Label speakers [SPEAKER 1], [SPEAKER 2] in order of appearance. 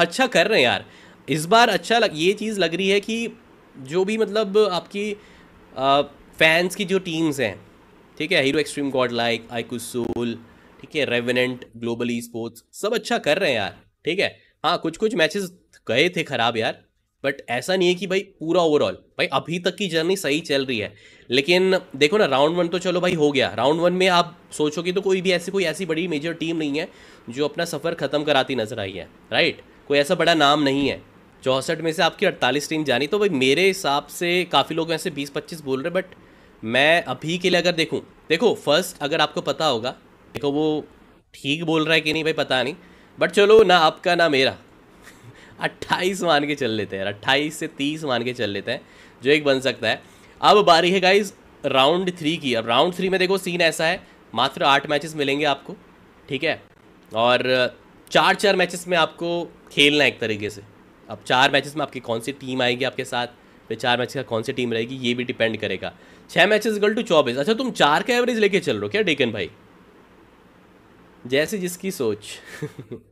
[SPEAKER 1] अच्छा कर रहे हैं यार इस बार अच्छा लग ये चीज़ लग रही है कि जो भी मतलब आपकी फैंस की जो टीम्स हैं ठीक है hero extreme god like I soul ठीक है रेवनेंट ग्लोबली स्पोर्ट्स सब अच्छा कर रहे हैं यार ठीक है हाँ कुछ कुछ मैचेस गए थे ख़राब यार बट ऐसा नहीं है कि भाई पूरा ओवरऑल भाई अभी तक की जर्नी सही चल रही है लेकिन देखो ना राउंड वन तो चलो भाई हो गया राउंड वन में आप सोचोगे तो कोई भी ऐसी कोई ऐसी बड़ी मेजर टीम नहीं है जो अपना सफ़र ख़त्म कराती नजर आई है राइट कोई ऐसा बड़ा नाम नहीं है चौंसठ में से आपकी अड़तालीस टीम जानी तो भाई मेरे हिसाब से काफ़ी लोग ऐसे बीस पच्चीस बोल रहे बट मैं अभी के लिए अगर देखूँ देखो फर्स्ट अगर आपको पता होगा देखो वो ठीक बोल रहा है कि नहीं भाई पता नहीं बट चलो ना आपका ना मेरा अट्ठाईस मान के चल लेते हैं अट्ठाईस से तीस मान के चल लेते हैं जो एक बन सकता है अब बारी है गाइज राउंड थ्री की अब राउंड थ्री में देखो सीन ऐसा है मात्र आठ मैचेस मिलेंगे आपको ठीक है और चार चार मैचेस में आपको खेलना है एक तरीके से अब चार मैचेस में आपकी कौन सी टीम आएगी आपके साथ फिर चार मैचेस का कौन सी टीम रहेगी ये भी डिपेंड करेगा छः मैचेस गल टू चौबीस अच्छा तुम चार का एवरेज लेके चल रहे हो क्या डेकन भाई जैसे जिसकी सोच